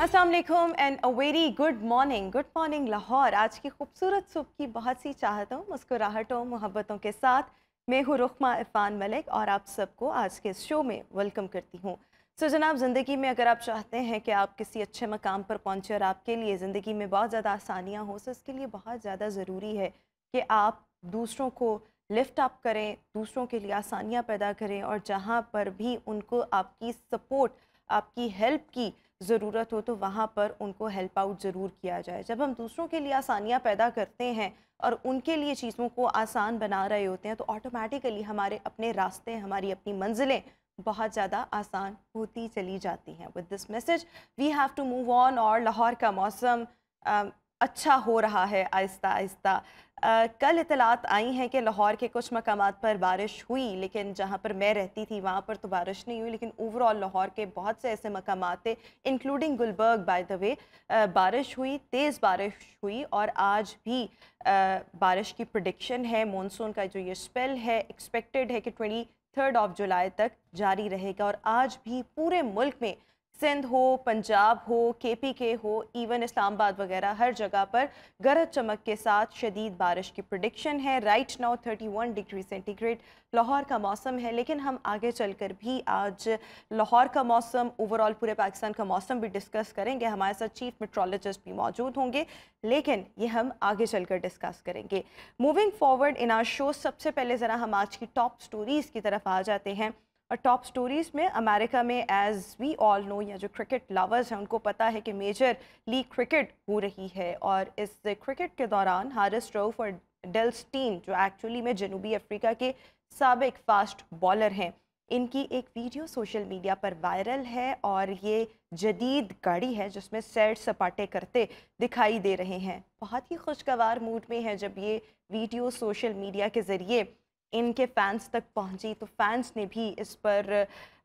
अस्सलाम and a very good morning good morning Lahore आज की खूबसूरत सुबह की बहुत सी चाहतों मुस्कुराहटों मोहब्बतों के साथ मैं हूँ रुखमा इरफान मलिक और आप सबको आज के शो में वेलकम करती हूँ सो so, जनाब ज़िंदगी में अगर आप चाहते हैं कि आप किसी अच्छे मकाम पर पहुँचे और आपके लिए ज़िंदगी में बहुत ज़्यादा आसानियाँ हों सो तो इसके लिए बहुत ज़्यादा ज़रूरी है कि आप दूसरों को लिफ्ट अप करें दूसरों के लिए आसानियाँ पैदा करें और जहाँ पर भी उनको आपकी सपोर्ट आपकी हेल्प की ज़रूरत हो तो वहाँ पर उनको हेल्प आउट ज़रूर किया जाए जब हम दूसरों के लिए आसानियाँ पैदा करते हैं और उनके लिए चीज़ों को आसान बना रहे होते हैं तो ऑटोमेटिकली हमारे अपने रास्ते हमारी अपनी मंजिलें बहुत ज़्यादा आसान होती चली जाती हैं with this message we have to move on और लाहौर का मौसम अच्छा हो रहा है आहिस्ता आहिस्ता आ, कल इतलात आई हैं कि लाहौर के कुछ मकाम पर बारिश हुई लेकिन जहाँ पर मैं रहती थी वहाँ पर तो बारिश नहीं हुई लेकिन ओवरऑल लाहौर के बहुत से ऐसे मकाम थे including Gulberg by the way बारिश हुई तेज़ बारिश हुई और आज भी आ, बारिश की प्रडिक्शन है मानसून का जो ये स्पेल है एक्सपेक्टेड है कि ट्वेंटी थर्ड ऑफ जुलाई तक जारी रहेगा और आज भी पूरे मुल्क में सिंध हो पंजाब हो के पी के हो इवन इस्लामाबाद वगैरह हर जगह पर गरज चमक के साथ शदीद बारिश की प्रडिक्शन है right now 31 degree centigrade Lahore का मौसम है लेकिन हम आगे चलकर भी आज लाहौर का मौसम ओवरऑल पूरे पाकिस्तान का मौसम भी डिस्कस करेंगे हमारे साथ चीफ मेट्रोलॉजिस्ट भी मौजूद होंगे लेकिन ये हम आगे चलकर डिस्कस करेंगे moving forward in our show सबसे पहले ज़रा हम आज की टॉप स्टोरीज़ की तरफ आ जाते हैं और टॉप स्टोरीज़ में अमेरिका में एज वी ऑल नो या जो क्रिकेट लवर्स हैं उनको पता है कि मेजर लीग क्रिकेट हो रही है और इस क्रिकेट के दौरान हारिस ट्रोफ और डेल जो एक्चुअली में जनूबी अफ्रीका के सबक फास्ट बॉलर हैं इनकी एक वीडियो सोशल मीडिया पर वायरल है और ये जदीद गाड़ी है जिसमें सैर सपाटे करते दिखाई दे रहे हैं बहुत ही खुशगवार मूड में है जब ये वीडियो सोशल मीडिया के ज़रिए इनके फैंस तक पहुंची तो फैंस ने भी इस पर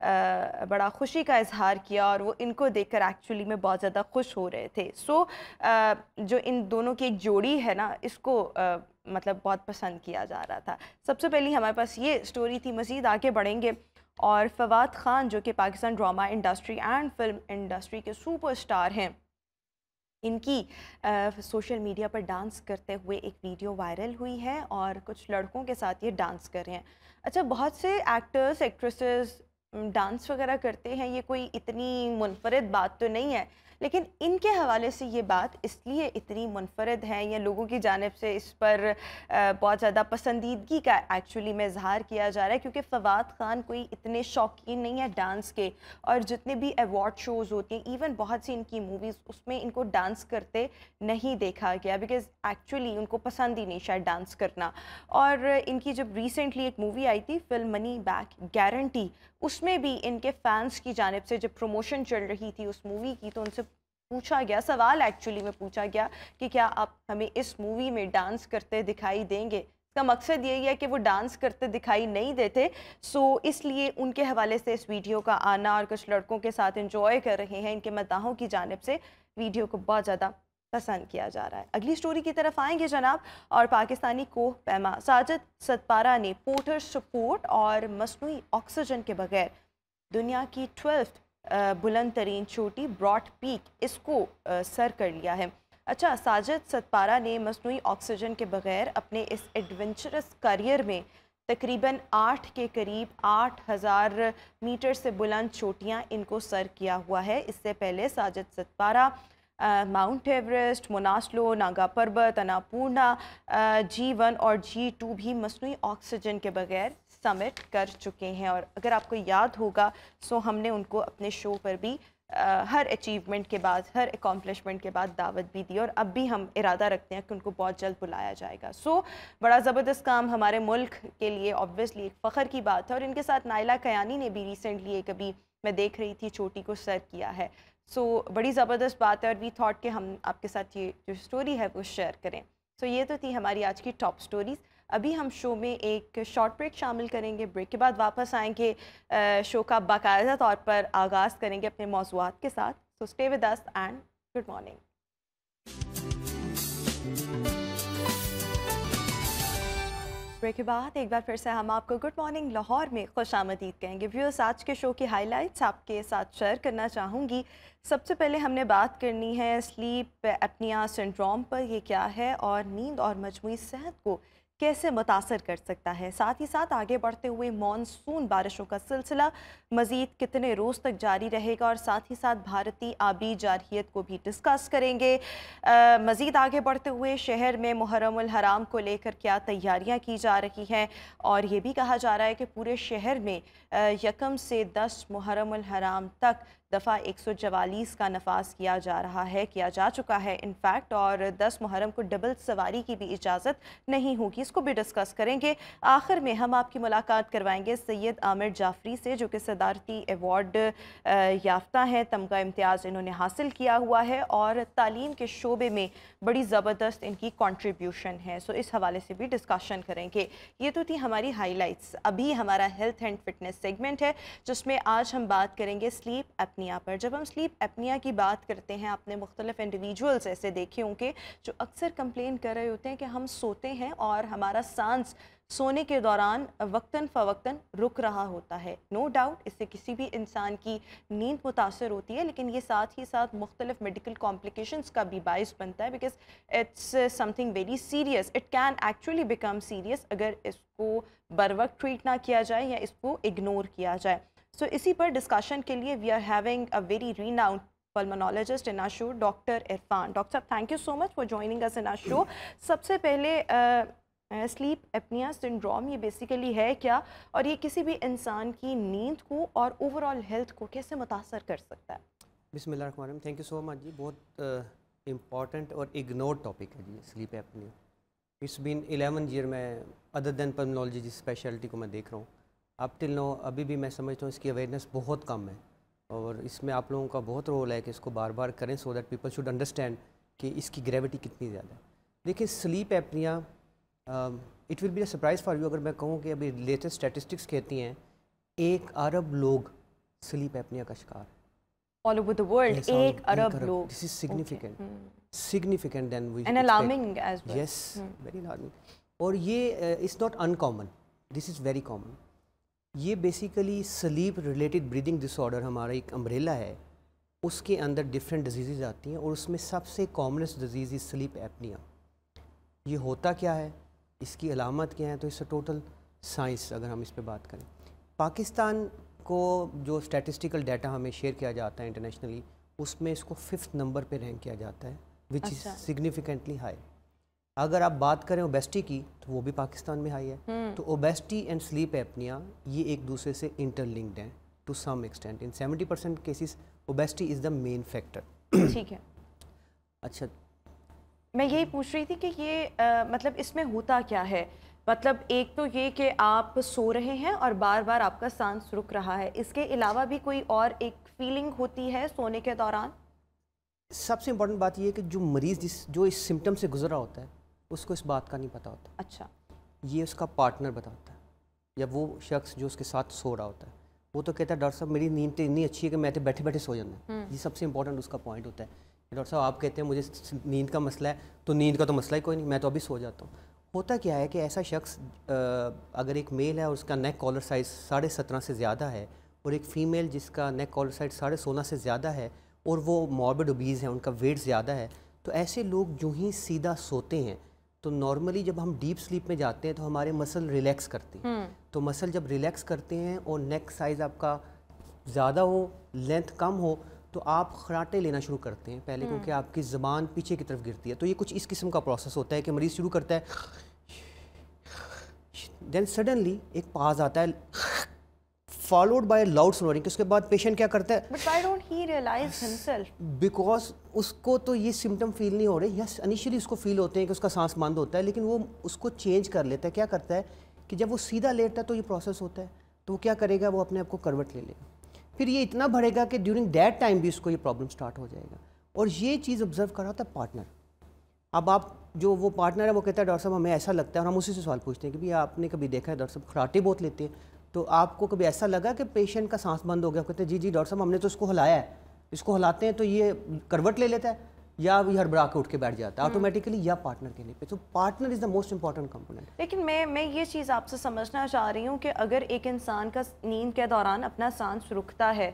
आ, बड़ा खुशी का इजहार किया और वो इनको देखकर एक्चुअली में बहुत ज़्यादा खुश हो रहे थे सो आ, जो इन दोनों की एक जोड़ी है ना इसको आ, मतलब बहुत पसंद किया जा रहा था सबसे पहली हमारे पास ये स्टोरी थी मज़ीद आगे बढ़ेंगे और फवाद ख़ान जो कि Pakistan drama industry and film industry के सुपर हैं इनकी सोशल मीडिया पर डांस करते हुए एक वीडियो वायरल हुई है और कुछ लड़कों के साथ ये डांस कर रहे हैं अच्छा बहुत से एक्टर्स एक्ट्रेसेस डांस वगैरह करते हैं ये कोई इतनी मुनफरद बात तो नहीं है लेकिन इनके हवाले से ये बात इसलिए इतनी मुनफरद है या लोगों की जानब से इस पर बहुत ज़्यादा पसंदीदगी का एक्चुअली में इजहार किया जा रहा है क्योंकि फवाद खान कोई इतने शौकीन नहीं है डांस के और जितने भी अवार्ड शोज़ होते हैं इवन बहुत सी इनकी मूवीज़ उसमें इनको डांस करते नहीं देखा गया बिकॉज़ एक्चुअली उनको पसंद ही नहीं शायद डांस करना और इनकी जब रिसेंटली एक मूवी आई थी फिल्म मनी बैक गारंटी उसमें भी इनके फैंस की जानब से जब प्रमोशन चल रही थी उस मूवी की तो उनसे पूछा गया सवाल एक्चुअली में पूछा गया कि क्या आप हमें इस मूवी में डांस करते दिखाई देंगे इसका मकसद यही है कि वो डांस करते दिखाई नहीं देते सो इसलिए उनके हवाले से इस वीडियो का आना और कुछ लड़कों के साथ इंजॉय कर रहे हैं इनके मदाहों की जानब से वीडियो को बहुत ज़्यादा पसंद किया जा रहा है अगली स्टोरी की तरफ आएंगे जनाब और पाकिस्तानी कोह पैमा साजिद सतपारा ने पोर्टर सपोर्ट और मसनू ऑक्सीजन के बगैर दुनिया की ट्वेल्थ बुलंद तरीन चोटी ब्रॉड पीक इसको सर कर लिया है अच्छा साजिद सतपारा ने मसनू ऑक्सीजन के बगैर अपने इस एडवेंचरस करियर में तकरीबन आठ के करीब आठ हज़ार मीटर से बुलंद चोटियाँ इनको सर किया हुआ है इससे पहले साजिद सतपारा माउंट एवरेस्ट मोनास्लो नागा पर्वत अनापूर्णा जी वन और जी टू भी मसनू ऑक्सीजन के बगैर समिट कर चुके हैं और अगर आपको याद होगा सो हमने उनको अपने शो पर भी आ, हर अचीवमेंट के बाद हर एकम्पलिशमेंट के बाद दावत भी दी और अब भी हम इरादा रखते हैं कि उनको बहुत जल्द बुलाया जाएगा सो बड़ा ज़बरदस्त काम हमारे मुल्क के लिए ऑब्वियसली एक फ़ख्र की बात है और इनके साथ नायला कयानी ने भी रिसेंटली एक अभी मैं देख रही थी चोटी को सर किया है सो so, बड़ी ज़बरदस्त बात है और वी थॉट कि हम आपके साथ ये जो स्टोरी है वो शेयर करें सो so, ये तो थी हमारी आज की टॉप स्टोरीज़ अभी हम शो में एक शॉर्ट ब्रेक शामिल करेंगे ब्रेक के बाद वापस आएंगे शो का बाकायदा तौर पर आगाज़ करेंगे अपने मौजूद के साथ so stay with us and good morning break के बाद एक बार फिर से हम आपको गुड मॉर्निंग लाहौर में खुश आमदीद कहेंगे व्यूअर्स आज के शो की हाइलाइट्स आपके साथ शेयर करना चाहूँगी सबसे पहले हमने बात करनी है स्लीप अपनिया सिंड्रोम पर यह क्या है और नींद और मजमू सेहत को कैसे मुतासर कर सकता है साथ ही साथ आगे बढ़ते हुए मानसून बारिशों का सिलसिला मज़ीद कितने रोज़ तक जारी रहेगा और साथ ही साथ भारतीय आबी जारहीत को भी डिस्कस करेंगे मज़ीद आगे बढ़ते हुए शहर में मुहरम हराम को लेकर क्या तैयारियाँ की जा रही हैं और ये भी कहा जा रहा है कि पूरे शहर में यकम से दस मुहरम हराम तक दफ़ा एक सौ चवालीस का नफाज किया जा रहा है किया जा चुका है इनफैक्ट और दस मुहरम को डबल सवारी की भी इजाज़त नहीं होगी इसको भी डिस्कस करेंगे आखिर में हम आपकी मुलाकात करवाएंगे सैयद आमिर जाफरी से जो कि सदारती एवॉर्ड याफ्ता हैं तमगा इम्तियाज़ इन्होंने हासिल किया हुआ है और तालीम के शोबे में बड़ी ज़बरदस्त इनकी कॉन्ट्रीब्यूशन है सो इस हवाले से भी डिस्कशन करेंगे ये तो थी हमारी हाईलाइट्स अभी हमारा हेल्थ एंड फिटनेस सेगमेंट है जिसमें आज हम बात करेंगे स्लीप अपनी एपनिया पर जब हम स्लीप एपनिया की बात करते हैं आपने मुख्तलिफ इंडिविजुअल्स ऐसे देखे होंगे जो अक्सर कंप्लेन कर रहे होते हैं कि हम सोते हैं और हमारा सांस सोने के दौरान वक्ता फ़वक्ता रुक रहा होता है नो no डाउट इससे किसी भी इंसान की नींद मुतासर होती है लेकिन ये साथ ही साथ मुख्तलिफ मेडिकल कॉम्प्लिकेशंस का भी बायस बनता है because it's something very serious it can actually become serious अगर इसको बर वक्त ट्रीट ना किया जाए या इसको इग्नोर किया जाए सो इसी पर डिस्कशन के लिए we are having a very renowned pulmonologist in our show Dr. Irfan. Doctor, thank you so much for joining us in our show. सबसे पहले स्लीप एपनिया सिंड्रोम ये बेसिकली है क्या और ये किसी भी इंसान की नींद को और ओवरऑल हेल्थ को कैसे मुतासर कर सकता है बिसमीम थैंक यू सो मच जी बहुत इम्पॉर्टेंट uh, और इग्नोर टॉपिक है जी sleep apnea it's been eleven year में अदर देन पल्मोलॉजी जिस स्पेशलिटी को मैं देख रहा हूँ अप टिल नो अभी भी मैं समझता हूँ इसकी अवेयरनेस बहुत कम है और इसमें आप लोगों का बहुत रोल है कि इसको बार बार करें so that people should understand कि इसकी ग्रेविटी कितनी ज़्यादा है देखिए sleep apnea it will be a surprise for you अगर मैं कहूँ कि अभी लेटेस्ट स्टेटिस्टिक्स कहती हैं एक अरब लोग स्लीप एपनिया का शिकार है all over the world. Yes, eight Arab globes. This is significant. Okay. Hmm. Significant than we And expect. as well. Yes, hmm. very alarming. और ये uh, it's not uncommon. This is very common. ये basically sleep related breathing disorder हमारा एक umbrella है उसके अंदर different disease आती हैं और उसमें सबसे commonest disease is sleep apnea ये होता क्या है इसकी अलामत क्या है तो इससे टोटल साइंस अगर हम इस पर बात करें पाकिस्तान को जो स्टैटिस्टिकल डाटा हमें शेयर किया जाता है इंटरनेशनली उसमें इसको फिफ्थ नंबर पे रैंक किया जाता है विच इज़ सिग्निफिकेंटली हाई अगर आप बात करें ओबेस्टी की तो वो भी पाकिस्तान में हाई है हम्म। तो ओबेस्टी एंड स्लीप एपनिया ये एक दूसरे से इंटरलिंक्ड हैं to some extent in seventy percent cases obesity is the main factor ठीक है अच्छा मैं यही पूछ रही थी कि ये आ, मतलब इसमें होता क्या है मतलब एक तो ये कि आप सो रहे हैं और बार बार आपका सांस रुक रहा है इसके अलावा भी कोई और एक फीलिंग होती है सोने के दौरान सबसे इम्पोर्टेंट बात यह है कि जो मरीज़ जिस जो इस सिम्टम से गुजरा होता है उसको इस बात का नहीं पता होता अच्छा ये उसका पार्टनर बताता है या वो शख्स जो उसके साथ सो रहा होता है वो तो कहता है डॉक्टर साहब मेरी नींद तो इतनी अच्छी है कि मैं तो बैठे बैठे सो जाना हम्म। ये सबसे इंपॉर्टेंट उसका पॉइंट होता है डॉक्टर साहब आप कहते हैं मुझे नींद का मसला है तो नींद का तो मसला ही कोई नहीं मैं तो अभी सो जाता हूँ होता क्या है कि ऐसा शख्स अगर एक मेल है और उसका नेक कॉलर साइज साढ़े सत्रह से ज़्यादा है और एक फ़ीमेल जिसका नेक कॉलर साइज साढ़े सोलह से ज़्यादा है और वो मॉर्बिड ओबीज़ है उनका वेट ज़्यादा है तो ऐसे लोग जो ही सीधा सोते हैं तो नॉर्मली जब हम डीप स्लीप में जाते हैं तो हमारे मसल रिलैक्स करते हैं हम्म। तो मसल जब रिलैक्स करते हैं और नेक साइज़ आपका ज़्यादा हो लेंथ कम हो तो आप खराटे लेना शुरू करते हैं पहले क्योंकि हम्म। आपकी ज़बान पीछे की तरफ गिरती है तो ये कुछ इस किस्म का प्रोसेस होता है कि मरीज़ शुरू करता है देन सडनली एक पाज आता है फॉलोड बाय लाउड स्नोरिंग उसके बाद पेशेंट क्या करता है but don't he realize himself because उसको तो ये सिम्टम फील नहीं हो रहे यस इनिशियली उसको फील होते हैं कि उसका सांस बंद होता है लेकिन वो उसको चेंज कर लेता है क्या करता है कि जब वो सीधा लेटता है तो ये प्रोसेस होता है तो वो क्या करेगा वो अपने आप को करवट ले लेगा फिर ये इतना बढ़ेगा कि ड्यूरिंग दैट टाइम भी उसको ये प्रॉब्लम स्टार्ट हो जाएगा और ये चीज़ ऑब्जर्व कर रहा था पार्टनर अब आप जो वो पार्टनर है वो कहता है डॉक्टर साहब हमें ऐसा लगता है और हम उसी से सवाल पूछते हैं कि भाई आपने कभी देखा है डॉक्टर साहब खराटे बहुत लेते हैं तो आपको कभी ऐसा लगा कि पेशेंट का सांस बंद हो गया कहते जी जी डॉक्टर साहब हमने तो उसको हिलाया है इसको हिलाते हैं तो ये करवट ले लेता है या हर हड़बड़ा के उठ के बैठ जाता है ऑटोमेटिकली हम्म। या पार्टनर लिए पे तो partner is the most important component लेकिन मैं मैं ये चीज़ आपसे समझना चाह रही हूँ कि अगर एक इंसान का नींद के दौरान अपना सांस रुकता है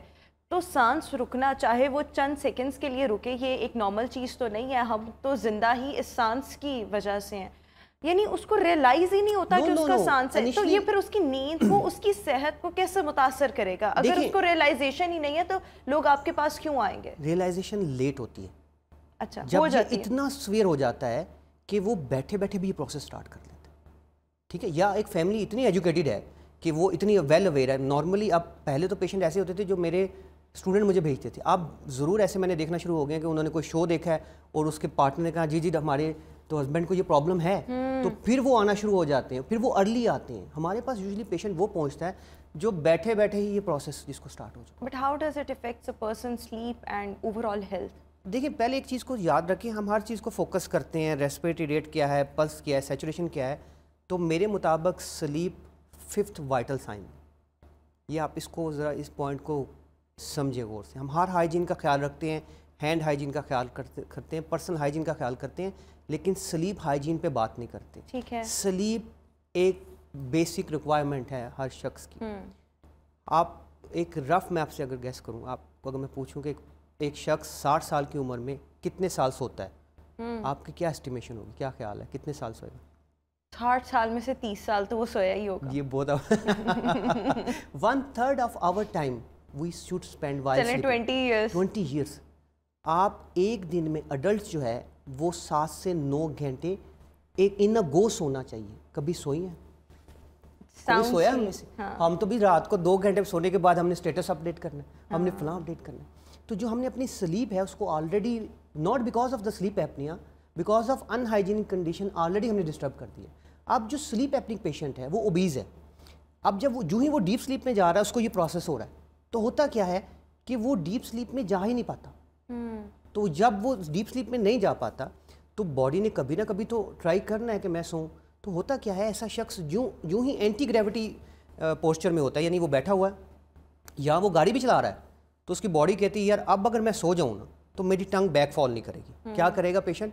तो सांस रुकना चाहे वो चंद सेकंड्स के लिए रुके ये एक नॉर्मल चीज़ तो नहीं है हम तो ज़िंदा ही इस सांस की वजह से हैं यानी उसको रियलाइज ही नहीं होता no, कि no, उसका no. सांस है तो ये फिर उसकी नींद को उसकी सेहत को कैसे मुतासर करेगा अगर उसको रियलाइजेशन ही नहीं है तो लोग आपके पास क्यों आएंगे रियलाइजेशन लेट होती है अच्छा जब हो जाती इतना सवेर हो जाता है कि वो बैठे बैठे भी प्रोसेस स्टार्ट कर लेते हैं ठीक है या एक फैमिली इतनी एजुकेटेड है कि वो इतनी वेल अवेयर है नॉर्मली अब पहले तो पेशेंट ऐसे होते थे जो मेरे स्टूडेंट मुझे भेजते थे अब ज़रूर ऐसे मैंने देखना शुरू हो गया कि उन्होंने कोई शो देखा है और उसके पार्टनर ने कहा जी जी हमारे तो हस्बैंड को ये प्रॉब्लम है तो हम्म। फिर वो आना शुरू हो जाते हैं फिर वो अर्ली आते हैं हमारे पास यूजली पेशेंट वो पहुंचता है जो बैठे बैठे ही ये प्रोसेस जिसको स्टार्ट हो जाए but how does it effects a person sleep and overall health देखिए पहले एक चीज़ को याद रखें हम हर चीज़ को फोकस करते हैं रेस्पिरेटरी रेट क्या है पल्स क्या है सेचुरेशन क्या है तो मेरे मुताबिक स्लीप फिफ्थ वाइटल साइन ये आप इसको ज़रा इस पॉइंट को समझे गौर से हम हर हाइजीन का ख्याल रखते हैं हैंड हाइजीन का ख्याल करते करते हैं पर्सनल हाइजीन का ख्याल करते हैं लेकिन स्लीप हाइजीन पे बात नहीं करते ठीक है स्लीप एक बेसिक रिक्वायरमेंट है हर शख्स की हम्म। आप एक रफ मैप से अगर गैस करूँ आपको अगर मैं पूछूँ कि एक शख्स साठ साल की उम्र में कितने साल सोता है हम्म। आपकी क्या एस्टिमेशन होगी क्या ख्याल है कितने साल सोएगा साठ साल में से तीस साल तो वो सोया ही होगा ये बहुत one third of our time we should spend while twenty years आप एक दिन में अडल्ट जो है वो सात से नौ घंटे एक इन अ गो सोना चाहिए कभी सोई है कभी सोया हमने से हाँ। हम तो भी रात को दो घंटे सोने के बाद हमने स्टेटस अपडेट करना है हाँ। हमने फलां अपडेट करना है तो जो हमने अपनी स्लीप है उसको already not because of the sleep apnea because of unhygienic condition already हमने डिस्टर्ब कर दी है अब जो स्लीप एपनिक पेशेंट है वो ओबीज़ है अब जब वो जो ही वो डीप स्लीप में जा रहा है उसको ये प्रोसेस हो रहा है तो होता क्या है कि वो डीप स्लीप में जा ही नहीं पाता हम्म। तो जब वो डीप स्लीप में नहीं जा पाता तो बॉडी ने कभी ना कभी तो ट्राई करना है कि मैं सोऊं तो होता क्या है ऐसा शख्स जो यूँ ही एंटी ग्रेविटी पोस्चर में होता है यानी वो बैठा हुआ है या वो गाड़ी भी चला रहा है तो उसकी बॉडी कहती है यार अब अगर मैं सो जाऊँ ना तो मेरी टंग बैक फॉल नहीं करेगी हम्म। क्या करेगा पेशेंट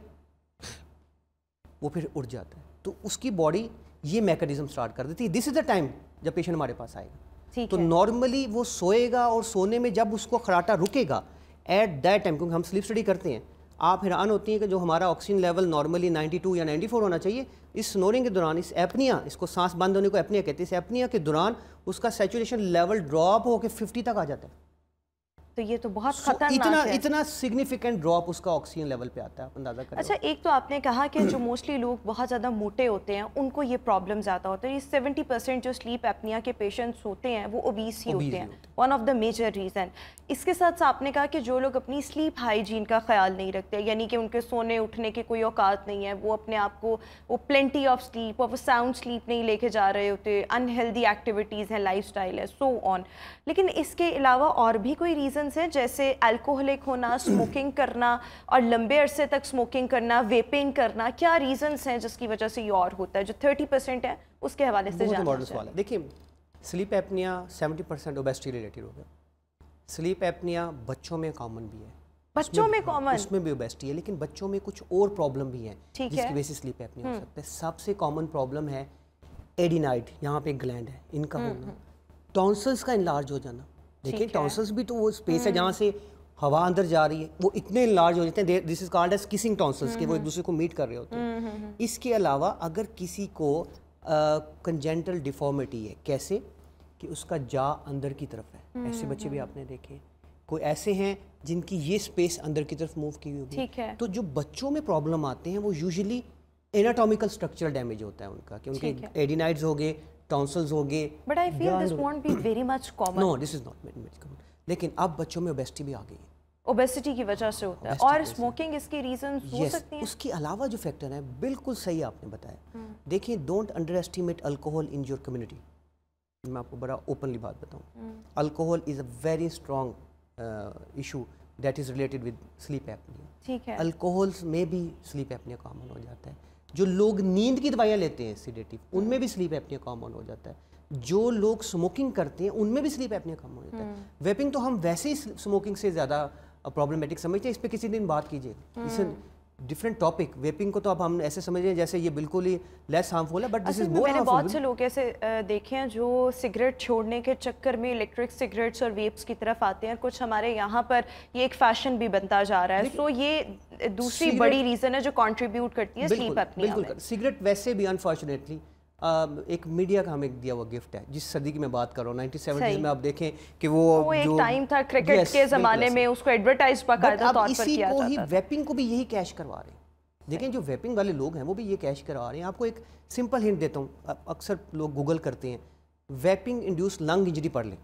वो फिर उड़ जाता है तो उसकी बॉडी ये मैकेनिज्म स्टार्ट कर देती है दिस इज़ द टाइम जब पेशेंट हमारे पास आएगा तो नॉर्मली वो सोएगा और सोने में जब उसको खराटा रुकेगा एट दैट टाइम क्योंकि हम स्लीप स्टडी करते हैं आप हैरान होती हैं कि जो हमारा ऑक्सीजन लेवल नॉर्मली 92 या 94 होना चाहिए इस स्नोरिंग के दौरान इस एपनिया इसको सांस बंद होने को एपनिया कहते हैं इस एपनिया के दौरान उसका सेचुरेशन लेवल ड्रॉप होकर 50 तक आ जाता है तो ये तो बहुत so, खतरनाक इतना है। इतना सिग्निफिकेंट ड्रॉप उसका ऑक्सीजन लेवल पे आता है अंदाजा करें अच्छा एक तो आपने कहा कि जो मोस्टली लोग बहुत ज़्यादा मोटे होते हैं उनको ये प्रॉब्लम ज़्यादा होता है ये सेवेंटी परसेंट जो स्लीप एपनिया के पेशेंट्स होते हैं वो ओबीस ही होते हैं one of the major reason इसके साथ आपने कहा कि जो लोग अपनी स्लीप हाइजीन का ख्याल नहीं रखते यानी कि उनके सोने उठने के कोई औकात नहीं है वो अपने आप को वो प्लेंटी ऑफ स्लीप और वो साउंड स्लीप नहीं लेके जा रहे होते अनहेल्दी एक्टिविटीज़ हैं लाइफ है सो ऑन लेकिन इसके अलावा और भी कोई रीज़न एडिक्शंस हैं जैसे अल्कोहलिक होना स्मोकिंग करना और लंबे अरसे तक स्मोकिंग करना वेपिंग करना क्या रीजंस हैं जिसकी वजह से ये और होता है जो थर्टी परसेंट है उसके हवाले से देखिए sleep apnea seventy percent obesity related हो गया स्लीप एपनिया बच्चों में कॉमन भी है बच्चों में कॉमन उसमें भी ओबेस्टी है लेकिन बच्चों में कुछ और प्रॉब्लम भी है जिसकी वजह से स्लीप एपनिया हो हम्म। सकता है सबसे कॉमन प्रॉब्लम है एडीनाइट यहाँ पे ग्लैंड है इनका हम्म, होना टॉन्सल्स हम्म। का इलाज हो जाना देखिए टॉन्सल्स भी तो वो स्पेस है हम्म। जहाँ से हवा अंदर जा रही है वो इतने लार्ज हो जाते हैं this is called as kissing tonsils के वो एक हम्म। दूसरे को मीट कर रहे होते हैं हम्म, इसके अलावा अगर किसी को कंजेंटल डिफॉर्मिटी है कैसे कि उसका जा अंदर की तरफ है ऐसे बच्चे भी आपने देखे कोई ऐसे हैं जिनकी ये स्पेस अंदर की तरफ मूव की हुई होगी ठीक है तो जो बच्चों में प्रॉब्लम आते हैं वो यूजुअली एनाटॉमिकल स्ट्रक्चरल डैमेज होता है उनका कि उनके एडिनाइड्स हो गए टॉन्सल्स हो गए but I feel this won't be very much common no this is not very much common लेकिन अब बच्चों में ओबेसिटी भी आ गई है ओबेसिटी की वजह से होता है और स्मोकिंग इसकी रीजन yes, हो सकती है उसके अलावा जो फैक्टर है बिल्कुल सही आपने बताया हम्म। देखिए don't underestimate alcohol in your community मैं आपको बड़ा ओपनली बात बताऊँ alcohol is a very strong issue that is related with sleep apnea ठीक है अल्कोहल्स में भी स्लीप एपनिया कॉमन हो जाता है जो लोग नींद की दवाइयाँ लेते हैं सीडेटिव उनमें भी स्लीप एपनिया कॉमन हो जाता है जो लोग स्मोकिंग करते हैं उनमें भी स्लीप एपनिया कम हो जाता है वेपिंग हम्म। तो हम वैसे ही स्मोकिंग से ज़्यादा प्रॉब्लमेटिक समझते हैं इस पर किसी दिन बात कीजिए हम्म। डिफरेंट टॉपिक वेपिंग को तो अब हम ऐसे समझ रहे हैं जैसे ये बिल्कुल ही लेस हार्मफुल है बट दिस इज मैंने बहुत से लोग ऐसे देखे हैं जो सिगरेट छोड़ने के चक्कर में इलेक्ट्रिक सिगरेट्स और वेप्स की तरफ आते हैं कुछ हमारे यहाँ पर ये एक फैशन भी बनता जा रहा है तो ये दूसरी बड़ी रीज़न है जो कॉन्ट्रीब्यूट करती है स्लीप अपनी बिल्कुल सिगरेट वैसे भी अनफॉर्चुनेटली एक मीडिया का हमें दिया हुआ गिफ्ट है जिस सदी की मैं बात कर रहा हूँ में आप देखें कि वो, वो एक टाइम था क्रिकेट के जमाने में उसको एडवर्टाइज वेपिंग को भी यही कैश करवा रहे हैं देखें जो वेपिंग वाले लोग हैं वो भी ये कैश करवा रहे हैं आपको एक सिंपल हिंट देता हूँ अक्सर लोग गूगल करते हैं वेपिंग इंड्यूस लंग इंजरी पढ़ लें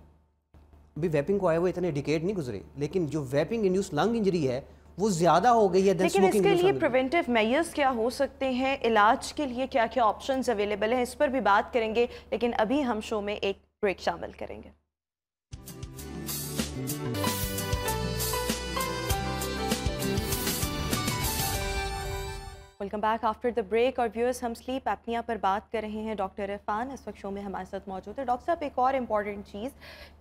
अभी वेपिंग को आए हुए इतने डिकेट नहीं गुजरे लेकिन जो वेपिंग इंड्यूस लंग इंजरी है वो ज़्यादा हो गई है लेकिन इसके लिए प्रिवेंटिव मेयर्स क्या हो सकते हैं इलाज के लिए क्या क्या ऑप्शन अवेलेबल हैं इस पर भी बात करेंगे लेकिन अभी हम शो में एक ब्रेक शामिल करेंगे welcome back after the break और व्यूअर्स हम स्लीप एपनिया पर बात कर रहे हैं डॉक्टर इरफान इस वक्त शो में हमारे साथ मौजूद है डॉक्टर साहब एक और इम्पॉर्टेंट चीज़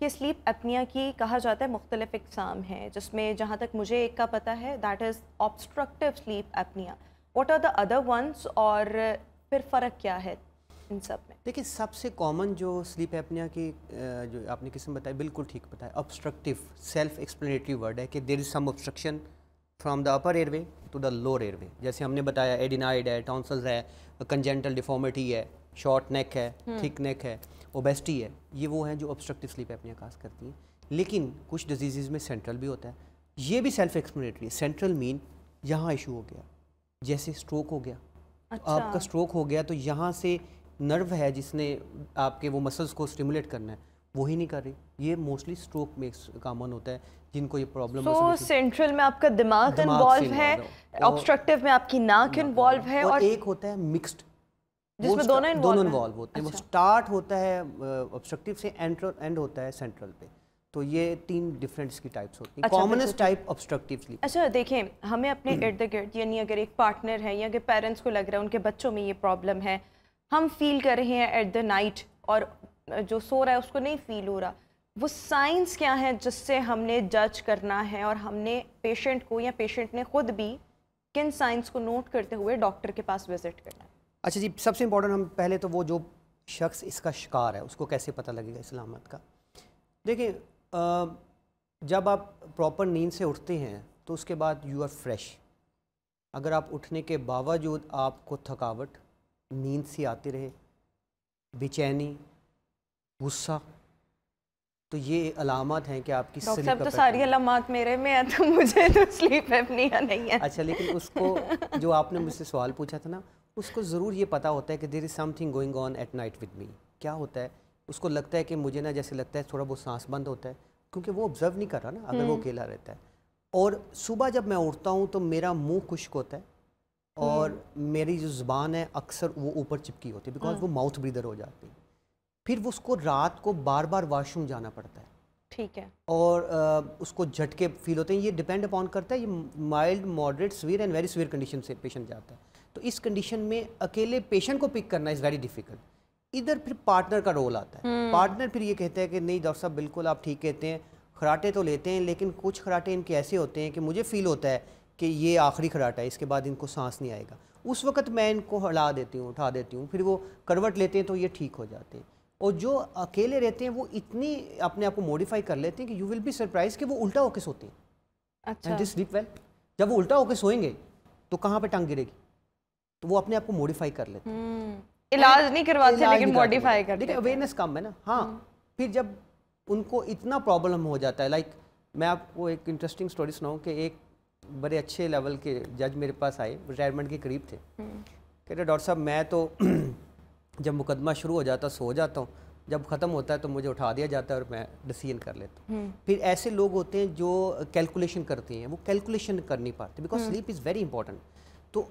कि स्लीप एपनिया की कहा जाता है मुख्तलिफ इकसाम है जिसमें जहाँ तक मुझे एक का पता है that is obstructive sleep apnea what are the other ones और फिर फ़र्क क्या है इन सब में देखिए सबसे कॉमन जो स्लीप एपनिया की जो आपने किस्म बताया बिल्कुल ठीक बताया ऑब्स्ट्रक्टिव सेल्फ एक्सप्लेनेटरी वर्ड है कि there is some obstruction from the upper airway to the lower airway जैसे हमने बताया एडिनाइड है टॉन्सल्स है कंजेंटल डिफॉर्मिटी है शॉर्ट नेक है थिक हम्म। नेक है ओबेस्टी है ये वो है जो ऑब्स्ट्रक्टिव स्लीप अपने काज करती हैं लेकिन कुछ डिजीज़ में सेंट्रल भी होता है ये भी सेल्फ एक्सप्लेनेटरी है सेंट्रल मीन यहाँ इशू हो गया जैसे स्ट्रोक हो गया अच्छा। आपका स्ट्रोक हो गया तो यहाँ से नर्व है जिसने आपके वो मसल्स को स्टिमुलेट करना है वो ही नहीं कर रही ये मोस्टली स्ट्रोक में कॉमन होता है जिनको ये प्रॉब्लम so, सेंट्रल में आपका दिमाग इन्वॉल्व है ऑब्स्ट्रक्टिव में आपकी नाक इन्वॉल्व है और, एक होता है मिक्स्ड जिसमें दोनों दोनों इन्वॉल्व होते हैं वो स्टार्ट अच्छा। होता है ऑब्स्ट्रक्टिव से एंड होता है सेंट्रल पे तो ये तीन डिफरेंट की टाइप्स होती हैं कॉमनेस्ट टाइप ऑब्स्ट्रक्टिवली अच्छा देखें हमें अपने इर्द गिर्द यानी अगर एक पार्टनर है या अगर पेरेंट्स को लग रहा है उनके बच्चों में ये प्रॉब्लम है हम फील कर रहे हैं एट द नाइट और जो सो रहा है उसको नहीं फील हो रहा वो साइंस क्या है जिससे हमने जज करना है और हमने पेशेंट को या पेशेंट ने खुद भी किन साइंस को नोट करते हुए डॉक्टर के पास विजिट करना है अच्छा जी सबसे इम्पोर्टेंट हम पहले तो वो जो शख्स इसका शिकार है उसको कैसे पता लगेगा इस्लामत का देखिए जब आप प्रॉपर नींद से उठते हैं तो उसके बाद यू आर फ्रेश अगर आप उठने के बावजूद आपको थकावट नींद सी आती रहे बेचैनी गुस्सा तो ये अलामत हैं कि आपकी डॉक्टर साहब तो सारी अलामत मेरे में है तो मुझे तो स्लीप एपनिया नहीं है अच्छा लेकिन उसको जो आपने मुझसे सवाल पूछा था ना उसको ज़रूर ये पता होता है कि there is something going on at night with me क्या होता है उसको लगता है कि मुझे ना जैसे लगता है थोड़ा बहुत सांस बंद होता है क्योंकि वो ऑब्ज़र्व नहीं कर रहा ना अगर वो हम्म। अकेला रहता है और सुबह जब मैं उठता हूँ तो मेरा मुँह खुश्क होता है और हम्म। मेरी जो ज़ुबान है अक्सर वो ऊपर चिपकी होती है बिकॉज हाँ। वो माउथ ब्रीदर हो जाती है फिर वो उसको रात को बार बार वॉशरूम जाना पड़ता है ठीक है और आ, उसको झटके फील होते हैं ये डिपेंड अपॉन करता है ये mild moderate severe and very severe condition से पेशेंट जाता है तो इस कंडीशन में अकेले पेशेंट को पिक करना इज़ वेरी डिफिकल्ट इधर फिर पार्टनर का रोल आता है पार्टनर हम्म। फिर ये कहता है कि नहीं डॉक्टर साहब बिल्कुल आप ठीक कहते हैं खराटे तो लेते हैं लेकिन कुछ खराटे इनके ऐसे होते हैं कि मुझे फील होता है कि ये आखिरी खराटा है इसके बाद इनको सांस नहीं आएगा उस वक्त मैं इनको हला देती हूँ उठा देती हूँ फिर वो करवट लेते हैं तो ये ठीक हो जाते हैं और जो अकेले रहते हैं वो इतनी अपने आप को मॉडिफाई कर लेते हैं कि यू विल बी सरप्राइज कि वो उल्टा होके सोती हैं अच्छा एंड स्लीप वेल जब वो उल्टा होके सोएंगे तो कहाँ पे टांग गिरेगी तो वो अपने आप को मॉडिफाई कर लेते हैं हम्म, इलाज नहीं करवाते लेकिन मॉडिफाई कर देखिए अवेयरनेस कम है ना हाँ हम्म। फिर जब उनको इतना प्रॉब्लम हो जाता है लाइक मैं आपको एक इंटरेस्टिंग स्टोरी सुनाऊँ कि एक बड़े अच्छे लेवल के जज मेरे पास आए रिटायरमेंट के करीब थे हम्म। कहते डॉक्टर साहब मैं तो जब मुकदमा शुरू हो जाता सो जाता हूँ जब ख़त्म होता है तो मुझे उठा दिया जाता है और मैं डिसीजन कर लेता हूँ हम्म। फिर ऐसे लोग होते हैं जो कैलकुलेशन करते हैं वो कैलकुलेशन कर नहीं पाते because sleep is very important तो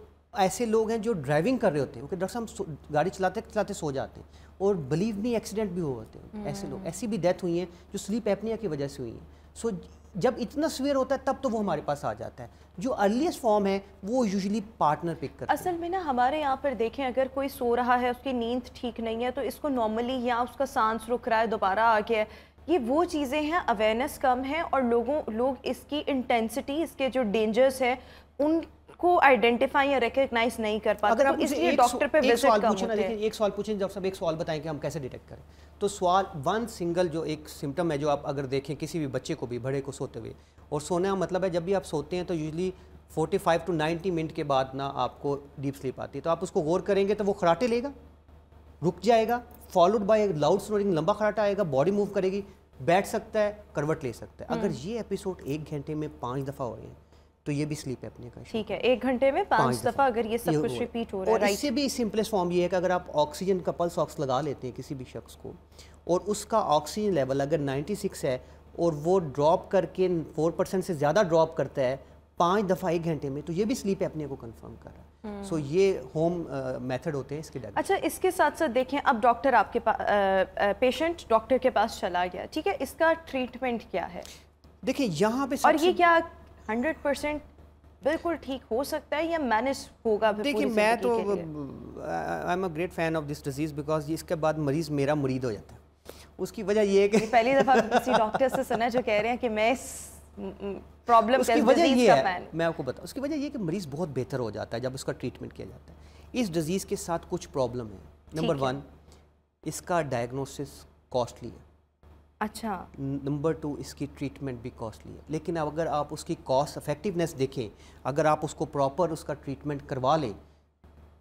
ऐसे लोग हैं जो ड्राइविंग कर रहे होते हैं क्योंकि डॉक्टर साहब गाड़ी चलाते चलाते सो जाते हैं और बिलीव मी एक्सीडेंट भी हो होते हैं हम्म। ऐसे लोग ऐसी भी डेथ हुई हैं जो स्लीप एपनिया की वजह से हुई हैं सो जब इतना सवेर होता है तब तो वो हमारे पास आ जाता है जो अर्लीस्ट फॉर्म है वो यूजुअली पार्टनर पिक करता असल में ना हमारे यहाँ पर देखें अगर कोई सो रहा है उसकी नींद ठीक नहीं है तो इसको नॉर्मली या उसका सांस रुक रहा है दोबारा आ गया है ये वो चीज़ें हैं अवेयरनेस कम है और लोगों लोग इसकी इंटेंसिटी इसके जो डेंजर्स हैं उन को आइडेंटिफाई या रिकग्नाइज नहीं कर पाते तो इसलिए डॉक्टर पे एक सवाल पूछना एक सवाल पूछें जब सब एक सवाल बताएं कि हम कैसे डिटेक्ट करें तो सवाल वन सिंगल जो एक सिम्टम है जो आप अगर देखें किसी भी बच्चे को भी बड़े को सोते हुए और सोने का मतलब है जब भी आप सोते हैं तो यूजली 45 टू 90 मिनट के बाद ना आपको डीप स्लीप आती है तो आप उसको गौर करेंगे तो वो खराटे लेगा रुक जाएगा फॉलोड बाय लाउड स्नोरिंग लंबा खराटा आएगा बॉडी मूव करेगी बैठ सकता है करवट ले सकता है हम्म। अगर ये एपिसोड एक घंटे में पाँच दफ़ा हो रहे हैं तो ये भी स्लीप अपने का ठीक है एक घंटे में पांच दफ़ा अगर ये सब ये कुछ रिपीट हो रहा है और इससे भी सिंपलेस्ट फॉर्म ये है कि अगर आप ऑक्सीजन का पल्स ऑक्स लगा लेते हैं किसी भी शख्स को और उसका ऑक्सीजन लेवल अगर 96 है और वो ड्रॉप करके 4 परसेंट से ज़्यादा ड्रॉप करता है पांच दफ़ा एक घंटे में तो ये भी स्लीप अपने को कंफर्म कर रहा है सो हम्म। so, ये होम मेथड uh, होते हैं इसके अच्छा इसके साथ साथ देखें अब डॉक्टर आपके पास पेशेंट डॉक्टर के पास चला गया ठीक है इसका ट्रीटमेंट क्या है देखिए यहाँ पे और ये क्या हंड्रेड परसेंट बिल्कुल ठीक हो सकता है या मैनेज होगा देखिए मैं तो I am a great fan of this disease because इसके बाद मरीज मेरा मुरीद हो जाता है उसकी वजह ये है कि पहली दफ़ा किसी डॉक्टर से सुना जो कह रहे हैं कि मैं इस प्रॉब्लम की वजह ये है मैं आपको बताऊँ उसकी वजह ये कि मरीज़ बहुत बेहतर हो जाता है जब उसका ट्रीटमेंट किया जाता है इस डिज़ीज़ के साथ कुछ प्रॉब्लम है नंबर वन इसका डायग्नोसिस कॉस्टली है अच्छा नंबर टू इसकी ट्रीटमेंट भी कॉस्टली है लेकिन अगर आप उसकी कॉस्ट इफेक्टिवनेस देखें अगर आप उसको प्रॉपर उसका ट्रीटमेंट करवा लें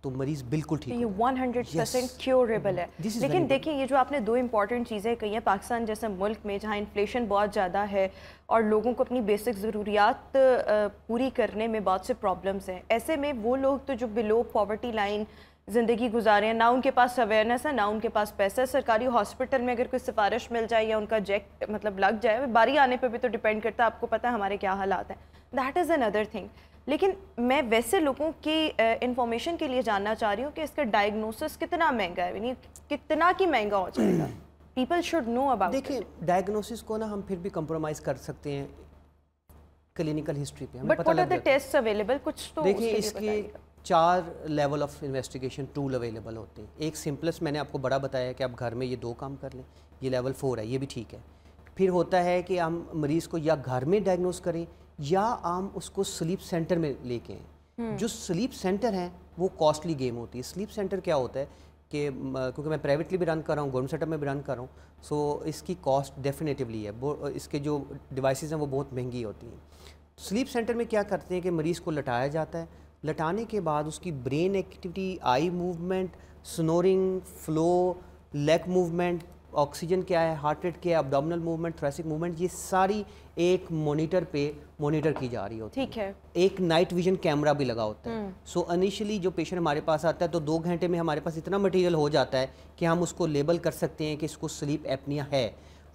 तो मरीज बिल्कुल ठीक ये 100 परसेंट क्योरेबल है लेकिन देखिए ये जो आपने दो इंपॉर्टेंट चीज़ें कही हैं पाकिस्तान जैसे मुल्क में जहाँ इन्फ्लेशन बहुत ज़्यादा है और लोगों को अपनी बेसिक ज़रूरियात पूरी करने में बहुत से प्रॉब्लम्स हैं ऐसे में वो लोग तो जो बिलो पॉवर्टी लाइन ज़िंदगी गुजारे हैं ना उनके पास अवेयरनेस है ना उनके पास पैसा है सरकारी हॉस्पिटल में अगर कोई सिफारिश मिल जाए या उनका जेक मतलब लग जाए बारी आने पर भी तो डिपेंड करता है आपको पता है हमारे क्या हालात हैं दैट इज़ अनदर थिंग लेकिन मैं वैसे लोगों की इंफॉर्मेशन के लिए जानना चाह रही हूँ कि इसका डायग्नोसिस कितना महंगा है यानी कितना की महंगा हो जाएगा पीपल शुड नो अबाउट देखिए डायग्नोसिस को ना हम फिर भी कंप्रोमाइज कर सकते हैं क्लिनिकल हिस्ट्री पे हमें पता लग टेस्ट अवेलेबल कुछ तो देखिए इसके चार level of investigation tool available होते हैं एक सिंपलेस्ट मैंने आपको बड़ा बताया कि आप घर में ये दो काम कर लें ये लेवल फोर है ये भी ठीक है फिर होता है कि हम मरीज़ को या घर में डायग्नोस करें या हम उसको स्लीप सेंटर में लेके आए हम्म। जो स्लीप सेंटर हैं वो कॉस्टली गेम होती है स्लीप सेंटर क्या होता है कि क्योंकि मैं प्राइवेटली भी रन कर रहा हूँ गवर्नमेंट सेटअप में भी रन कर रहा हूँ सो इसकी कॉस्ट डेफिनेटिवली है इसके जो डिवाइसेस हैं वो बहुत महंगी होती हैं स्लीप सेंटर में क्या करते हैं कि मरीज़ को लटाया जाता है लटाने के बाद उसकी brain activity eye movement snoring flow leg movement oxygen क्या है हार्ट रेट क्या है अब्डोमिनल मूवमेंट थ्रेसिक मूवमेंट ये सारी एक मॉनिटर पे मॉनिटर की जा रही होती ठीक है एक नाइट विजन कैमरा भी लगा होता है सो हम्म। so, जो पेशेंट हमारे पास आता है तो दो घंटे में हमारे पास इतना मटेरियल हो जाता है कि हम उसको लेबल कर सकते हैं कि इसको स्लीप एपनिया है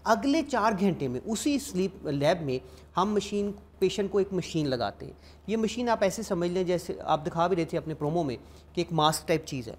अगले चार घंटे में उसी स्लीप लैब में हम मशीन पेशेंट को एक मशीन लगाते हैं ये मशीन आप ऐसे समझ लें जैसे आप दिखा भी रहे थे अपने प्रोमो में कि एक मास्क टाइप चीज़ है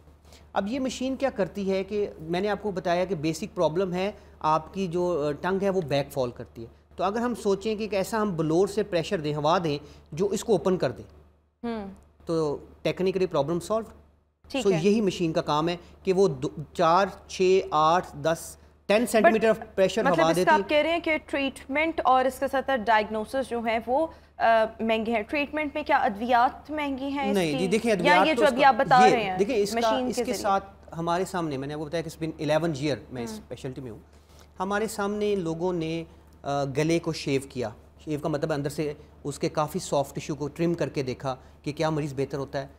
अब ये मशीन क्या करती है कि मैंने आपको बताया कि बेसिक प्रॉब्लम है आपकी जो टंग है वो बैक फॉल करती है तो अगर हम सोचें कि एक ऐसा हम बलोर से प्रेशर दें हवा दें जो इसको ओपन कर दें हम्म। तो टेक्निकली प्रॉब्लम सॉल्व सो यही मशीन का काम है कि वो चार छः आठ दस टेन सेंटीमीटर ऑफ प्रेशर मतलब हवा देती आप कह रहे हैं कि ट्रीटमेंट और इसके साथ डायग्नोसिस जो है वो महंगे हैं ट्रीटमेंट में क्या अद्वियात महंगी हैं नहीं जी देखिए ये तो जो अभी आप बता रहे हैं देखिए इसके साथ हमारे सामने मैंने आपको बताया कि इट्स बिन इलेवन ईयर मैं स्पेशलिटी हम्म। में हूँ हमारे सामने लोगों ने गले को शेव किया शेव का मतलब अंदर से उसके काफ़ी सॉफ्ट टिश्यू को ट्रिम करके देखा कि क्या मरीज़ बेहतर होता है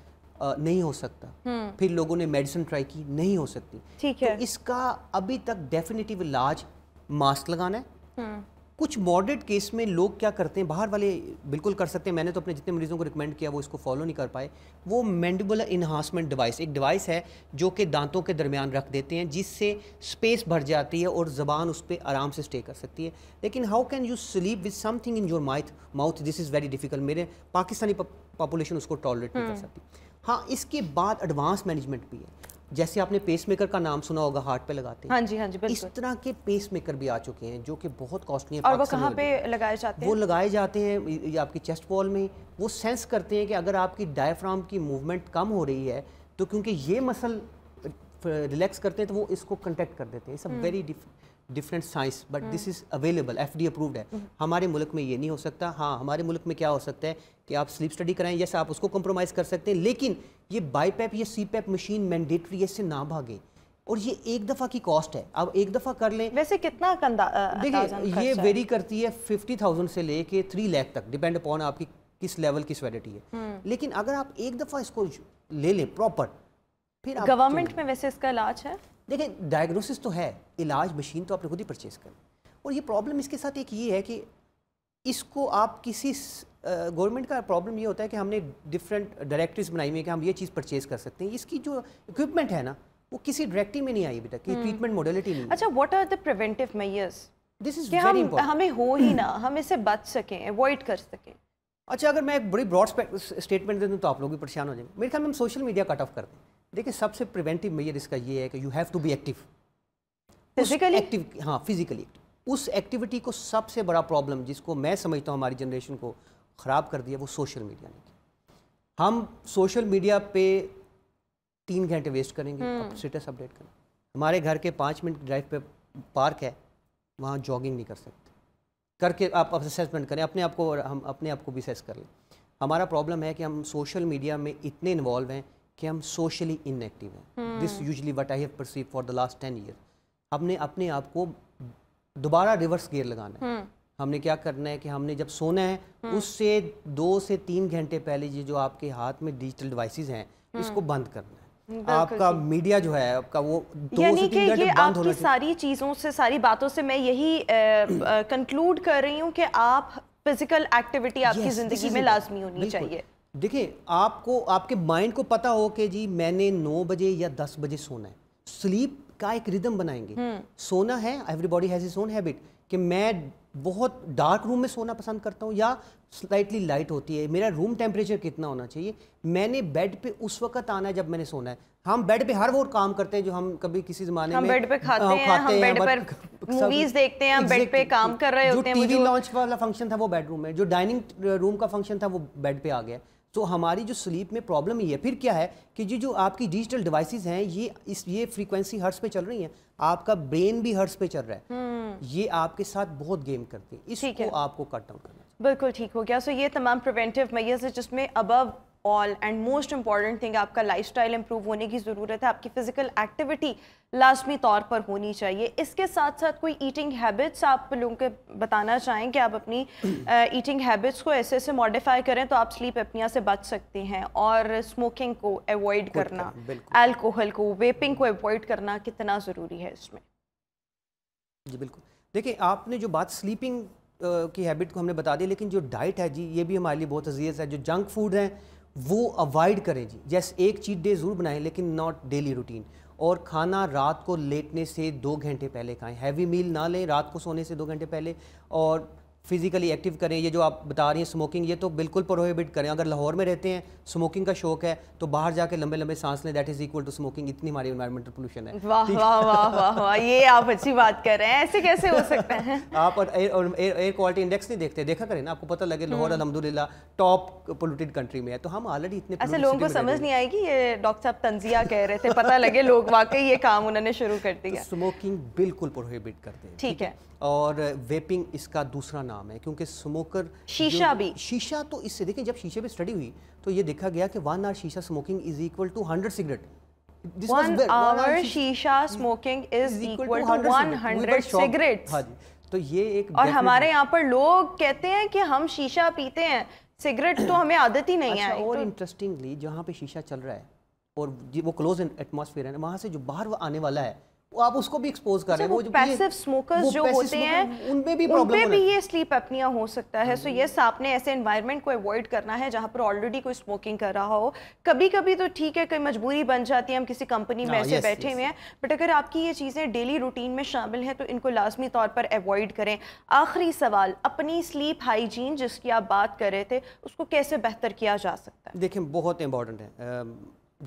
नहीं हो सकता हम्म। फिर लोगों ने मेडिसिन ट्राई की नहीं हो सकती ठीक तो है तो इसका अभी तक डेफिनेटिव इलाज मास्क लगाना है हम्म। कुछ मॉडरेट केस में लोग क्या करते हैं बाहर वाले बिल्कुल कर सकते हैं मैंने तो अपने जितने मरीजों को रिकमेंड किया वो इसको फॉलो नहीं कर पाए वो मैंडबुलर इन्हांसमेंट डिवाइस एक डिवाइस है जो कि दांतों के दरमियान रख देते हैं जिससे स्पेस भर जाती है और ज़बान उस पर आराम से स्टे कर सकती है लेकिन how can you sleep with something in your mouth mouth this is very difficult मेरे पाकिस्तानी पॉपुलेशन उसको टॉलरेट नहीं कर हम्म। सकती हाँ इसके बाद एडवांस मैनेजमेंट भी है जैसे आपने पेसमेकर का नाम सुना होगा हार्ट पे लगाते हैं हाँ जी हाँ जी इस तरह के पेसमेकर भी आ चुके हैं जो कि बहुत कॉस्टली है और वो कहाँ पे लगाए जाते हैं वो लगाए जाते हैं आपकी चेस्ट वॉल में वो सेंस करते हैं कि अगर आपकी डायफ्राम की मूवमेंट कम हो रही है तो क्योंकि ये मसल रिलैक्स करते हैं तो वो इसको कंटेक्ट कर देते हैं it's a very different science but this is available F D approved है hmm. हमारे मुल्क में ये नहीं हो सकता हाँ हमारे मुल्क में क्या हो सकता है कि आप स्लीप स्टडी कराएं जैसे आप उसको कॉम्प्रोमाइज़ कर सकते हैं लेकिन ये बाईपैप या सी पैप मशीन मैंडेटरी इससे ना भागे और ये एक दफ़ा की कॉस्ट है आप एक दफ़ा कर लें वैसे कितना देखिए ये वेरी करती है फिफ्टी थाउजेंड से लेके थ्री लैख तक डिपेंड अपॉन आपकी किस लेवल की स्वेडिटी है hmm. लेकिन अगर आप एक दफ़ा इसको ले लें प्रॉपर फिर गवर्नमेंट में वैसे इसका इलाज है देखिए डायग्नोसिस तो है इलाज मशीन तो आपने खुद ही परचेज़ कर और ये प्रॉब्लम इसके साथ एक ये है कि इसको आप किसी गवर्नमेंट का प्रॉब्लम ये होता है कि हमने डिफरेंट डायरेक्टरीज बनाई हुई है कि हम ये चीज़ परचेज कर सकते हैं इसकी जो इक्विपमेंट है ना वो किसी डायरेक्टिव में नहीं आई अभी तक ये ट्रीटमेंट हम्म। मॉडलिटी नहीं अच्छा what are the preventive measures this is very important हमें हो ही ना हम इसे बच सकें अवॉइड कर सकें अच्छा अगर मैं एक बड़ी ब्रॉड स्टेटमेंट दे दूँ तो आप लोग भी परेशान हो जाएंगे मेरे ख्याल में हम सोशल मीडिया कट ऑफ कर दें देखिए सबसे प्रिवेंटिव मेजर इसका ये है कि you have to be active physically active हाँ फिजिकली उस एक्टिविटी को सबसे बड़ा प्रॉब्लम जिसको मैं समझता हूँ हमारी जनरेशन को ख़राब कर दिया वो सोशल मीडिया ने किया हम सोशल मीडिया पे तीन घंटे वेस्ट करेंगे स्टेटस हम्म। अपडेट करें हमारे घर के पाँच मिनट ड्राइव पे पार्क है वहाँ जॉगिंग नहीं कर सकते करके आप असेसमेंट करें अपने आप को हम अपने आप को भी सेस कर लें हमारा प्रॉब्लम है कि हम सोशल मीडिया में इतने इन्वॉल्व हैं कि हम सोशली इनएक्टिव हैं this usually what I have perceive for the last ten year हमने अपने आप को दोबारा रिवर्स गेयर लगाना है hmm. हमने क्या करना है कि हमने जब सोना है hmm. उससे दो से तीन घंटे पहले ये जो आपके हाथ में डिजिटल डिवाइसेस हैं hmm. इसको बंद करना है आपका मीडिया जो है आपका वो दो से तीन घंटे बंद होना चाहिए सारी चीज़ों से सारी बातों से मैं यही कंक्लूड कर रही हूँ कि आप फिजिकल एक्टिविटी आपकी जिंदगी में लाजमी होनी चाहिए देखिए आपको आपके माइंड को पता हो कि जी मैंने नौ बजे या दस बजे सोना है स्लीप का एक रिदम बनाएंगे हम्म। सोना है एवरीबॉडी हैज़ ओन हैबिट कि मैं बहुत डार्क रूम में सोना पसंद करता हूँ या स्लाइटली लाइट होती है मेरा रूम टेम्परेचर कितना होना चाहिए मैंने बेड पे उस वक्त आना है जब मैंने सोना है हम बेड पे हर वो काम करते हैं जो हम कभी किसी जमाने हम में बेड पे खाते, आ, हैं, खाते हम बेड पर मूवीज देखते हैं बेड पे काम कर रहे होते हैं टीवी लॉन्च वाला फंक्शन था वो बेडरूम में जो डाइनिंग रूम uh, का फंक्शन था वो बेड पे आ गया तो हमारी जो स्लीप में प्रॉब्लम ये फिर क्या है कि जी जो आपकी डिजिटल डिवाइसेस हैं ये इस ये फ्रीक्वेंसी हर्ट्स पे चल रही है आपका ब्रेन भी हर्ट्स पे चल रहा है हम्म। ये आपके साथ बहुत गेम करती है इसको आपको कट डाउन करना बिल्कुल ठीक हो गया सो ये तमाम प्रिवेंटिव मेजर्स है जिसमें above all and most important thing आपका लाइफस्टाइल इंप्रूव होने की ज़रूरत है आपकी फ़िज़िकल एक्टिविटी लाजमी तौर पर होनी चाहिए इसके साथ साथ कोई ईटिंग हैबिट्स आप लोगों के बताना चाहें कि आप अपनी ईटिंग हैबिट्स को ऐसे ऐसे मॉडिफाई करें तो आप स्लीप अपनिया से बच सकते हैं और स्मोकिंग को अवॉइड करना एल्कोहल को वेपिंग को अवॉइड करना कितना ज़रूरी है इसमें जी बिल्कुल देखिए आपने जो बात स्लीपिंग की हैबिट को हमने बता दी लेकिन जो डाइट है जी ये भी हमारे लिए बहुत अजीज़ है जो जंक फूड हैं वो अवॉइड करें जी जैसे एक चीट डे ज़रूर बनाएं लेकिन नॉट डेली रूटीन और खाना रात को लेटने से दो घंटे पहले खाएं हैवी मील ना लें रात को सोने से दो घंटे पहले और फिज़िकली एक्टिव करें ये जो आप बता रही हैं स्मोकिंग ये तो बिल्कुल प्रोहिबिट करें अगर लाहौर में रहते हैं स्मोकिंग का शौक है तो बाहर जाके लंबे लंबे सांस लें that is equal to smoking इतनी हमारी इन्वायरमेंटल पोल्यूशन है वाह वाह वाह वाह वा, ये आप अच्छी बात कर रहे हैं ऐसे कैसे हो सकता है आप एयर क्वालिटी इंडेक्स नहीं देखते देखा करें ना आपको पता लगे लाहौर अलहमदिल्ला टॉप पोल्यूटेड कंट्री में है तो हम ऑलरेडी इतने ऐसे अच्छा, लोगों को समझ नहीं आएगी ये डॉक्टर साहब तंजिया कह रहे थे पता लगे लोग वाकई ये काम उन्होंने शुरू कर तो दिया स्मोकिंग बिल्कुल प्रोहिबिट कर दें ठीक है और वेपिंग इसका दूसरा नाम है क्योंकि स्मोकर शीशा भी शीशा तो इससे देखें जब शीशे पे स्टडी हुई तो ये देखा गया कि one hour shisha smoking is equal to hundred cigarette hour shisha smoking is equal to one hundred cigarette हाँ जी तो ये एक और हमारे यहाँ पर लोग कहते हैं कि हम शीशा पीते हैं सिगरेट तो हमें आदत ही नहीं अच्छा, है और इंटरेस्टिंगली तो... जहाँ पे शीशा चल रहा है और वो क्लोज एटमोसफेयर है वहाँ से जो बाहर आने वाला है आप उसको भी एक्सपोज कर अच्छा, रहे हैं वो जो पैसिव स्मोकर्स जो होते हैं उनमें भी प्रॉब्लम उन भी ये स्लीप अपनिया हो सकता है सो यस आपने ऐसे एनवायरनमेंट को अवॉइड करना है जहां पर ऑलरेडी कोई स्मोकिंग कर रहा हो कभी कभी तो ठीक है कोई मजबूरी बन जाती है हम किसी कंपनी में हाँ, ऐसे बैठे हुए हैं बट अगर आपकी ये चीज़ें डेली रूटीन में शामिल है तो इनको लाजमी तौर पर अवॉइड करें आखिरी सवाल अपनी स्लीप हाइजीन जिसकी आप बात कर रहे थे उसको कैसे बेहतर किया जा सकता है देखिए बहुत इंपॉर्टेंट है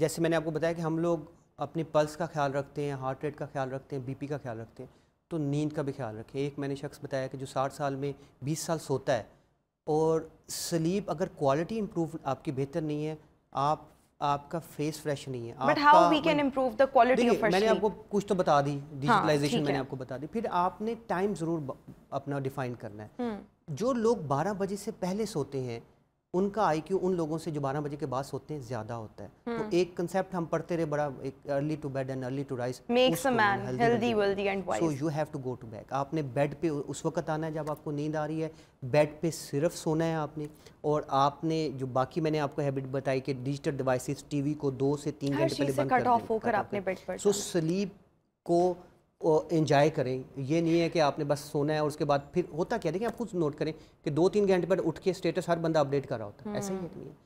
जैसे मैंने आपको बताया कि हम लोग अपनी पल्स का ख्याल रखते हैं हार्ट रेट का ख्याल रखते हैं बीपी का ख्याल रखते हैं तो नींद का भी ख्याल रखें एक मैंने शख्स बताया कि जो साठ साल में बीस साल सोता है और स्लीप अगर क्वालिटी इम्प्रूव आपकी बेहतर नहीं है आप आपका फेस फ्रेश नहीं है But how we can improve the quality of मैंने आपको कुछ तो बता दी डिजिटलाइजेशन हाँ, मैंने आपको बता दी फिर आपने टाइम ज़रूर अपना डिफाइन करना है हम्म। जो लोग 12 बजे से पहले सोते हैं उनका आईक्यू उन लोगों से जो बारह बजे के बाद सोते हैं ज्यादा होता है तो हम्म। एक कंसेप्ट हम पढ़ते रहे बड़ा एक early to bed and early to rise makes a man healthy wealthy and wise so you have to go to back आपने बेड पे उस वक्त आना है जब आपको नींद आ रही है बेड पे सिर्फ सोना है आपने और आपने जो बाकी मैंने आपको हैबिट बताई कि डिजिटल डिवाइसेस टीवी को दो से तीन घंटे पहले बंद कर दो सो स्लीप को इंजॉय करें ये नहीं है कि आपने बस सोना है और उसके बाद फिर होता क्या देखिए आप खुद नोट करें कि दो तीन घंटे पर उठ के स्टेटस हर बंदा अपडेट कर रहा होता है ऐसा ही हम्म। नहीं है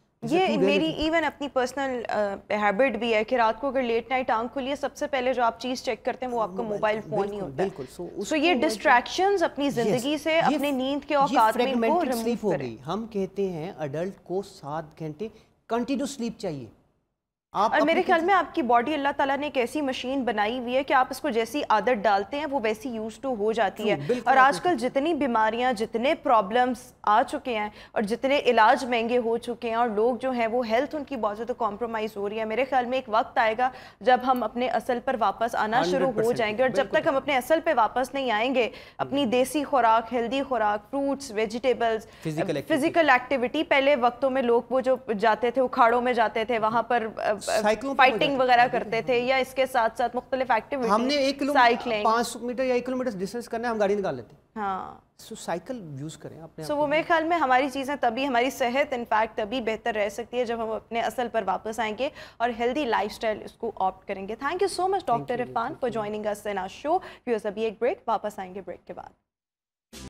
ये मेरी इवन अपनी पर्सनल हैबिट भी है कि रात को अगर लेट नाइट आंख खुली है सबसे पहले जो आप चीज़ चेक करते हैं वो आपका मोबाइल फ़ोन ही होता है सो so, ये डिस्ट्रैक्शंस अपनी ज़िंदगी से अपने नींद के औकात में रिमूव करें हम कहते हैं अडल्ट को सात घंटे कंटिन्यू स्लीप चाहिए आप और मेरे ख्याल में आपकी बॉडी अल्लाह ताला ने एक ऐसी मशीन बनाई हुई है कि आप इसको जैसी आदत डालते हैं वो वैसी यूज टू तो हो जाती है और आजकल जितनी बीमारियां जितने प्रॉब्लम्स आ चुके हैं और जितने इलाज महंगे हो चुके हैं और लोग जो हैं वो हेल्थ उनकी बहुत ज़्यादा कॉम्प्रोमाइज़ हो रही है मेरे ख्याल में एक वक्त आएगा जब हम अपने असल पर वापस आना शुरू हो जाएंगे और जब तक हम अपने असल पर वापस नहीं आएंगे अपनी हम्म। देसी खुराक हेल्दी खुराक फ्रूट्स वेजिटेबल्स फिजिकल एक्टिविटी पहले वक्तों में लोग वो जो जाते थे उखाड़ों में जाते थे वहाँ हम्म। पर uh, फाइटिंग वगैरह हाँ, करते थे या इसके साथ साथ मुख्तलिफ एक्टिविटी हमने एक मीटर या एक किलोमीटर डिस्टेंस करना है हम गाड़ी निकाल लेते साइकिल हाँ। यूज़ करें अपने so, वो मेरे ख्याल में हमारी चीज़ें तभी हमारी सेहत इनफैक्ट तभी बेहतर रह सकती है जब हम अपने असल पर वापस आएंगे और हेल्दी लाइफस्टाइल इसको ऑप्ट करेंगे thank you so much doctor Irfan for joining us in our show viewers अभी एक ब्रेक वापस आएंगे ब्रेक के बाद